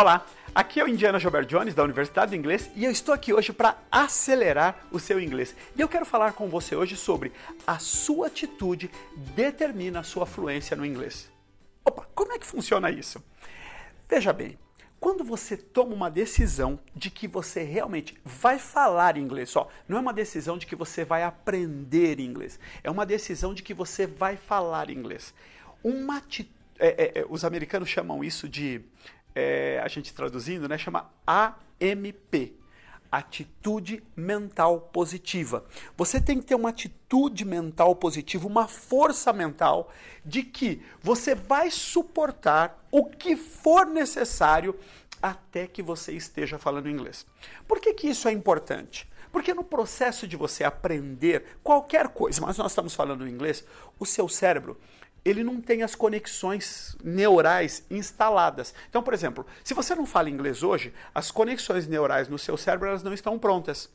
Olá, aqui é o Indiana Gilbert Jones da Universidade do Inglês e eu estou aqui hoje para acelerar o seu inglês. E eu quero falar com você hoje sobre a sua atitude determina a sua fluência no inglês. Opa, como é que funciona isso? Veja bem, quando você toma uma decisão de que você realmente vai falar inglês, só, não é uma decisão de que você vai aprender inglês, é uma decisão de que você vai falar inglês. Uma atitude, é, é, é, os americanos chamam isso de é, a gente traduzindo, né, chama AMP atitude mental positiva. Você tem que ter uma atitude mental positiva, uma força mental de que você vai suportar o que for necessário até que você esteja falando inglês. Por que, que isso é importante? Porque no processo de você aprender qualquer coisa, mas nós estamos falando inglês, o seu cérebro ele não tem as conexões neurais instaladas. Então, por exemplo, se você não fala inglês hoje, as conexões neurais no seu cérebro elas não estão prontas.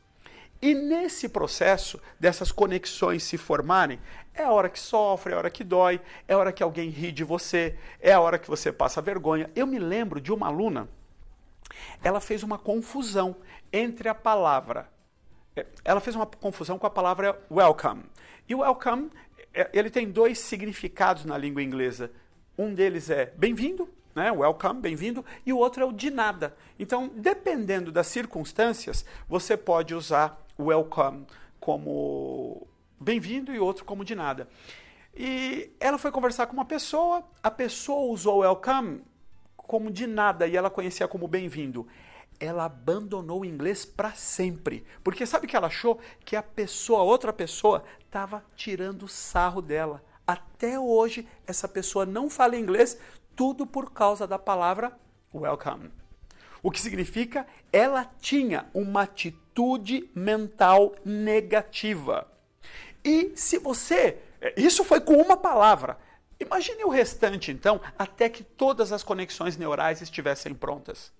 E nesse processo dessas conexões se formarem, é a hora que sofre, é a hora que dói, é a hora que alguém ri de você, é a hora que você passa vergonha. Eu me lembro de uma aluna, ela fez uma confusão entre a palavra. Eh, ela fez uma confusão com a palavra welcome. E welcome é, ele tem dois significados na língua inglesa. Um deles é bem-vindo, né? Welcome, bem-vindo, e o outro é o de nada. Então, dependendo das circunstâncias, você pode usar welcome como bem-vindo e outro como de nada. E ela foi conversar com uma pessoa, a pessoa usou welcome como de nada e ela conhecia como bem-vindo ela abandonou o inglês para sempre. Porque sabe o que ela achou? Que a pessoa, outra pessoa, estava tirando sarro dela. Até hoje, essa pessoa não fala inglês, tudo por causa da palavra welcome. O que significa ela tinha uma atitude mental negativa. E se você. Isso foi com uma palavra. Imagine o restante, então, até que todas as conexões neurais estivessem prontas.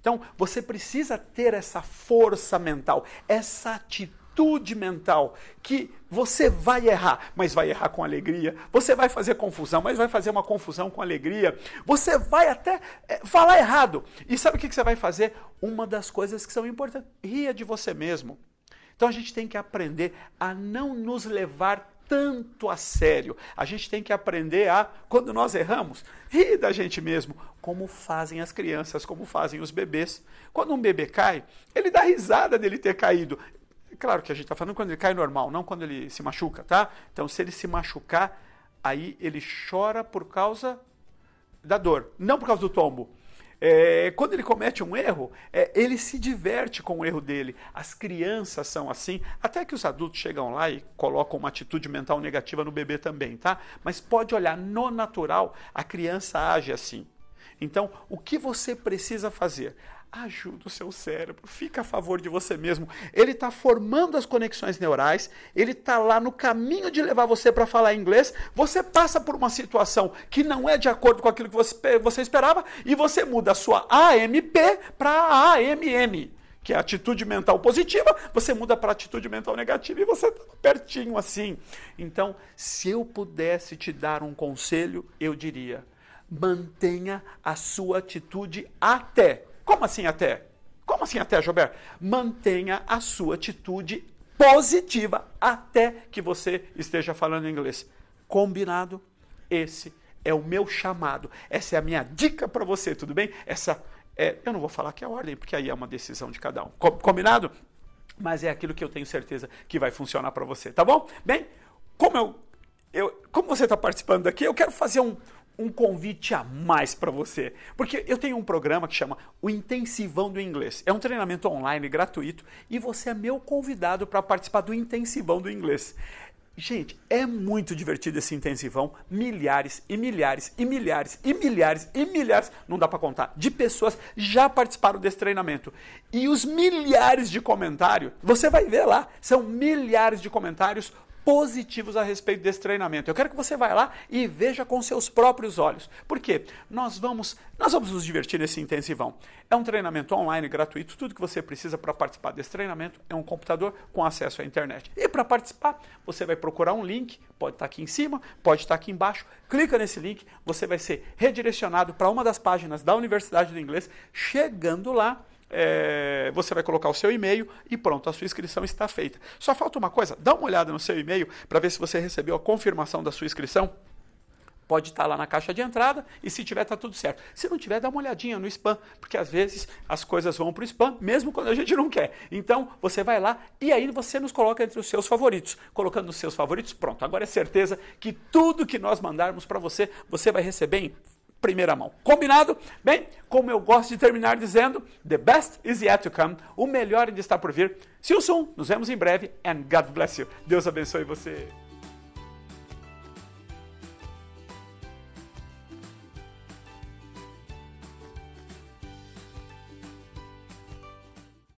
Então, você precisa ter essa força mental, essa atitude mental que você vai errar, mas vai errar com alegria. Você vai fazer confusão, mas vai fazer uma confusão com alegria. Você vai até eh, falar errado. E sabe o que você vai fazer? Uma das coisas que são importantes: ria de você mesmo. Então a gente tem que aprender a não nos levar tanto a sério. A gente tem que aprender a, quando nós erramos, rir da gente mesmo, como fazem as crianças, como fazem os bebês. Quando um bebê cai, ele dá risada dele ter caído. Claro que a gente está falando quando ele cai normal, não quando ele se machuca, tá? Então, se ele se machucar, aí ele chora por causa da dor, não por causa do tombo. É, quando ele comete um erro, é, ele se diverte com o erro dele. As crianças são assim, até que os adultos chegam lá e colocam uma atitude mental negativa no bebê também, tá? Mas pode olhar, no natural, a criança age assim. Então, o que você precisa fazer? ajuda o seu cérebro, fica a favor de você mesmo. Ele está formando as conexões neurais, ele está lá no caminho de levar você para falar inglês. Você passa por uma situação que não é de acordo com aquilo que você, você esperava e você muda a sua AMP para AMN. Que é a atitude mental positiva, você muda para atitude mental negativa e você está pertinho assim. Então, se eu pudesse te dar um conselho, eu diria: mantenha a sua atitude até como assim até? Como assim até, Jobert? Mantenha a sua atitude positiva até que você esteja falando inglês. Combinado? Esse é o meu chamado. Essa é a minha dica para você, tudo bem? Essa é, eu não vou falar que é ordem, porque aí é uma decisão de cada um. Combinado? Mas é aquilo que eu tenho certeza que vai funcionar para você, tá bom? Bem, como eu, eu como você está participando aqui, eu quero fazer um, um convite a mais para você. Porque eu tenho um programa que chama O Intensivão do Inglês. É um treinamento online gratuito e você é meu convidado para participar do Intensivão do Inglês. Gente, é muito divertido esse intensivão. Milhares e milhares e milhares e milhares e milhares, não dá para contar, de pessoas já participaram desse treinamento. E os milhares de comentários, você vai ver lá, são milhares de comentários positivos a respeito desse treinamento. Eu quero que você vá lá e veja com seus próprios olhos. Por quê? Nós vamos, nós vamos nos divertir nesse intensivão. É um treinamento online gratuito. Tudo que você precisa para participar desse treinamento é um computador com acesso à internet. E para participar, você vai procurar um link, pode estar tá aqui em cima, pode estar tá aqui embaixo. Clica nesse link, você vai ser redirecionado para uma das páginas da Universidade do Inglês. Chegando lá, é, você vai colocar o seu e-mail e pronto, a sua inscrição está feita. Só falta uma coisa, dá uma olhada no seu e-mail para ver se você recebeu a confirmação da sua inscrição. Pode estar tá lá na caixa de entrada e se tiver, está tudo certo. Se não tiver, dá uma olhadinha no spam, porque às vezes as coisas vão para o spam, mesmo quando a gente não quer. Então, você vai lá e aí você nos coloca entre os seus favoritos. Colocando nos seus favoritos, pronto. Agora é certeza que tudo que nós mandarmos para você, você vai receber em primeira mão. Combinado? Bem, como eu gosto de terminar dizendo, the best is yet to come, o melhor ainda está por vir. See you soon, nos vemos em breve, and God bless you. Deus abençoe você.